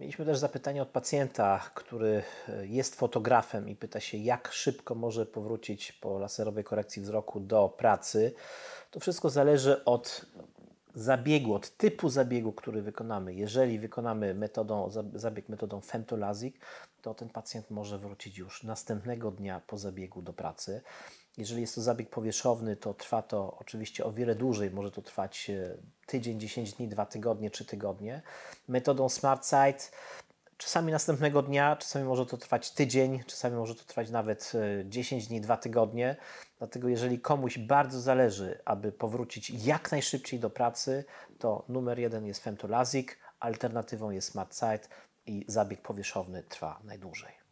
Mieliśmy też zapytanie od pacjenta, który e, jest fotografem i pyta się, jak szybko może powrócić po laserowej korekcji wzroku do pracy. To wszystko zależy od zabiegu, od typu zabiegu, który wykonamy. Jeżeli wykonamy metodą, zabieg metodą femtolazik, to ten pacjent może wrócić już następnego dnia po zabiegu do pracy. Jeżeli jest to zabieg powierzchowny, to trwa to oczywiście o wiele dłużej, może to trwać e, tydzień, 10 dni, 2 tygodnie, 3 tygodnie. Metodą SmartSite Czasami następnego dnia, czasami może to trwać tydzień, czasami może to trwać nawet 10 e, dni, 2 tygodnie. Dlatego, jeżeli komuś bardzo zależy, aby powrócić jak najszybciej do pracy, to numer jeden jest Femtolazik, alternatywą jest SmartSite i zabieg powierzchowny trwa najdłużej.